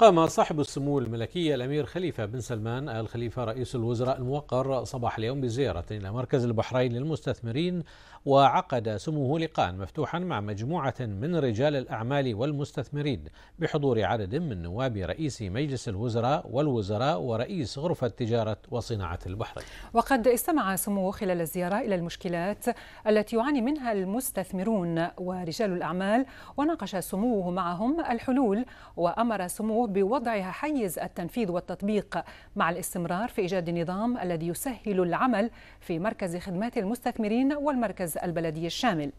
قام صاحب السمو الملكي الأمير خليفة بن سلمان آل خليفة رئيس الوزراء الموقر صباح اليوم بزيارة إلى مركز البحرين للمستثمرين وعقد سموه لقاء مفتوحا مع مجموعة من رجال الأعمال والمستثمرين بحضور عدد من نواب رئيس مجلس الوزراء والوزراء ورئيس غرفة تجارة وصناعة البحرين وقد استمع سموه خلال الزيارة إلى المشكلات التي يعاني منها المستثمرون ورجال الأعمال وناقش سموه معهم الحلول وأمر سموه بوضعها حيز التنفيذ والتطبيق مع الاستمرار في إيجاد نظام الذي يسهل العمل في مركز خدمات المستثمرين والمركز البلدي الشامل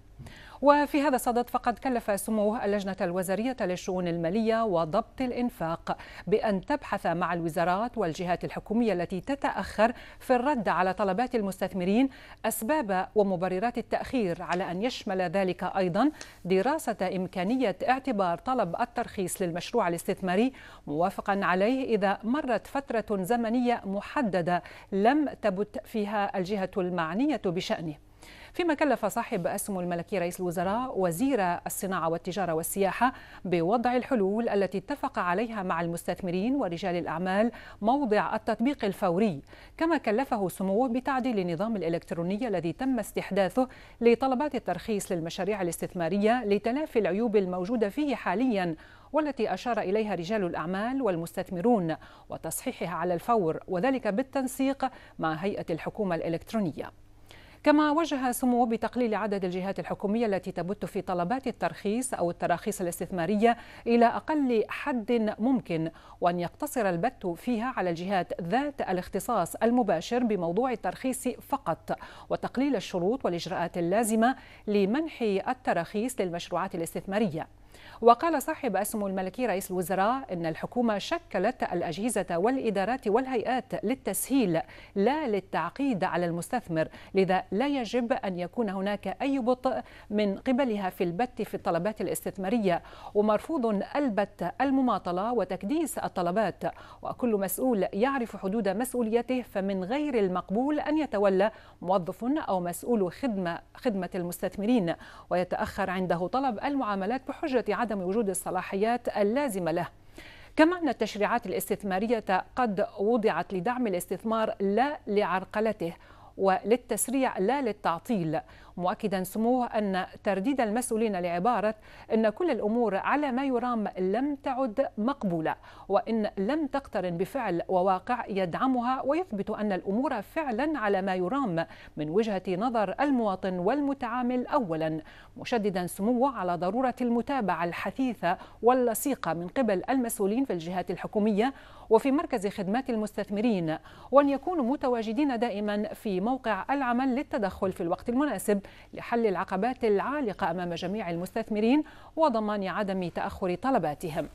وفي هذا الصدد فقد كلف سموه اللجنة الوزارية للشؤون المالية وضبط الإنفاق بأن تبحث مع الوزارات والجهات الحكومية التي تتأخر في الرد على طلبات المستثمرين أسباب ومبررات التأخير على أن يشمل ذلك أيضا دراسة إمكانية اعتبار طلب الترخيص للمشروع الاستثماري موافقا عليه إذا مرت فترة زمنية محددة لم تبت فيها الجهة المعنية بشأنه فيما كلف صاحب السمو الملكي رئيس الوزراء وزير الصناعة والتجارة والسياحة بوضع الحلول التي اتفق عليها مع المستثمرين ورجال الأعمال موضع التطبيق الفوري كما كلفه سموه بتعديل النظام الإلكتروني الذي تم استحداثه لطلبات الترخيص للمشاريع الاستثمارية لتلافي العيوب الموجودة فيه حاليا والتي أشار إليها رجال الأعمال والمستثمرون وتصحيحها على الفور وذلك بالتنسيق مع هيئة الحكومة الإلكترونية كما وجه سموه بتقليل عدد الجهات الحكومية التي تبت في طلبات الترخيص أو التراخيص الاستثمارية إلى أقل حد ممكن وأن يقتصر البت فيها على الجهات ذات الاختصاص المباشر بموضوع الترخيص فقط وتقليل الشروط والإجراءات اللازمة لمنح التراخيص للمشروعات الاستثمارية وقال صاحب أسمو الملكي رئيس الوزراء إن الحكومة شكلت الأجهزة والإدارات والهيئات للتسهيل لا للتعقيد على المستثمر لذا لا يجب أن يكون هناك أي بطء من قبلها في البت في الطلبات الاستثمارية ومرفوض البت المماطلة وتكديس الطلبات وكل مسؤول يعرف حدود مسؤوليته فمن غير المقبول أن يتولى موظف أو مسؤول خدمة خدمة المستثمرين ويتأخر عنده طلب المعاملات بحجة نتيجة عدم وجود الصلاحيات اللازمة له كما أن التشريعات الاستثمارية قد وضعت لدعم الاستثمار لا لعرقلته وللتسريع لا للتعطيل مؤكدا سموه أن ترديد المسؤولين لعبارة أن كل الأمور على ما يرام لم تعد مقبولة وإن لم تقترن بفعل وواقع يدعمها ويثبت أن الأمور فعلا على ما يرام من وجهة نظر المواطن والمتعامل أولا مشددا سموه على ضرورة المتابعة الحثيثة واللصيقة من قبل المسؤولين في الجهات الحكومية وفي مركز خدمات المستثمرين وأن يكونوا متواجدين دائما في موقع العمل للتدخل في الوقت المناسب لحل العقبات العالقة أمام جميع المستثمرين وضمان عدم تأخر طلباتهم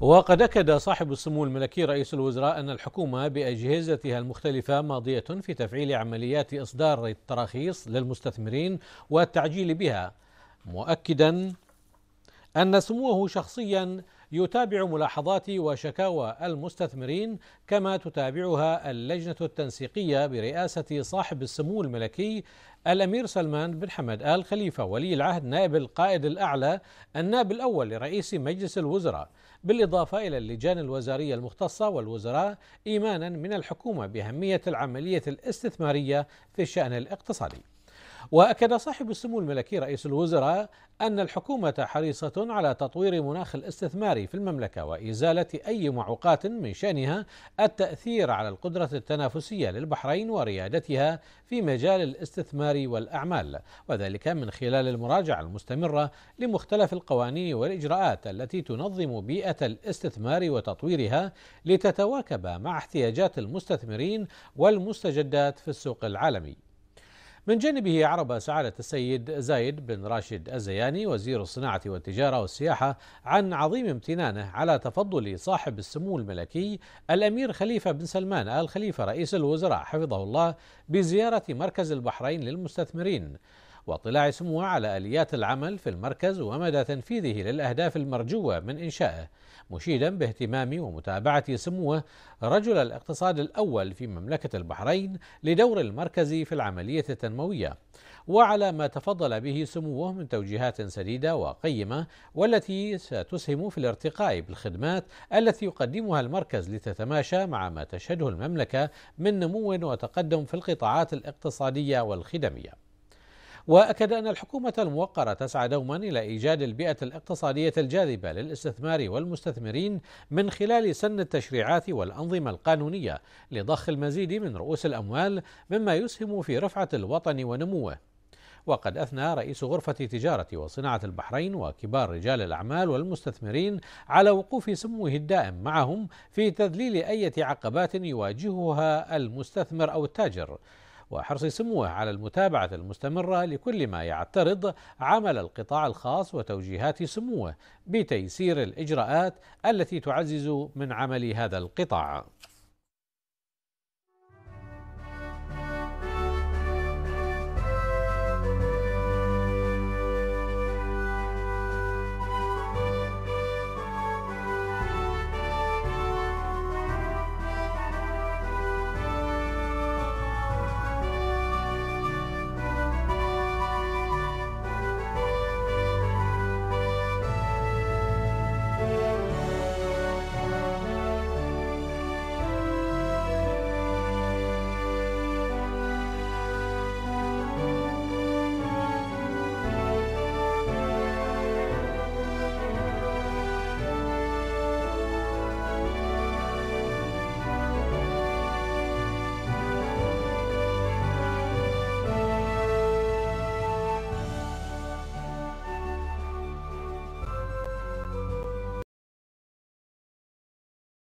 وقد أكد صاحب السمو الملكي رئيس الوزراء أن الحكومة بأجهزتها المختلفة ماضية في تفعيل عمليات إصدار التراخيص للمستثمرين والتعجيل بها مؤكدا أن سموه شخصيا يتابع ملاحظات وشكاوى المستثمرين كما تتابعها اللجنة التنسيقية برئاسة صاحب السمو الملكي الأمير سلمان بن حمد آل خليفة ولي العهد نائب القائد الأعلى النائب الأول لرئيس مجلس الوزراء بالإضافة إلى اللجان الوزارية المختصة والوزراء إيمانا من الحكومة بأهمية العملية الاستثمارية في الشأن الاقتصادي واكد صاحب السمو الملكي رئيس الوزراء ان الحكومه حريصه على تطوير مناخ الاستثمار في المملكه وازاله اي معوقات من شانها التاثير على القدره التنافسيه للبحرين وريادتها في مجال الاستثمار والاعمال وذلك من خلال المراجعه المستمره لمختلف القوانين والاجراءات التي تنظم بيئه الاستثمار وتطويرها لتتواكب مع احتياجات المستثمرين والمستجدات في السوق العالمي من جانبه عرب سعادة السيد زايد بن راشد الزياني وزير الصناعة والتجارة والسياحة عن عظيم امتنانه على تفضل صاحب السمو الملكي الأمير خليفة بن سلمان آل خليفة رئيس الوزراء حفظه الله بزيارة مركز البحرين للمستثمرين واطلاع سموه على اليات العمل في المركز ومدى تنفيذه للاهداف المرجوه من انشائه مشيدا باهتمام ومتابعه سموه رجل الاقتصاد الاول في مملكه البحرين لدور المركز في العمليه التنمويه وعلى ما تفضل به سموه من توجيهات سديده وقيمه والتي ستسهم في الارتقاء بالخدمات التي يقدمها المركز لتتماشى مع ما تشهده المملكه من نمو وتقدم في القطاعات الاقتصاديه والخدميه وأكد أن الحكومة الموقرة تسعى دوما إلى إيجاد البيئة الاقتصادية الجاذبة للاستثمار والمستثمرين من خلال سن التشريعات والأنظمة القانونية لضخ المزيد من رؤوس الأموال مما يسهم في رفعة الوطن ونموه وقد أثنى رئيس غرفة تجارة وصناعة البحرين وكبار رجال الأعمال والمستثمرين على وقوف سموه الدائم معهم في تذليل أي عقبات يواجهها المستثمر أو التاجر وحرص سموه على المتابعة المستمرة لكل ما يعترض عمل القطاع الخاص وتوجيهات سموه بتيسير الإجراءات التي تعزز من عمل هذا القطاع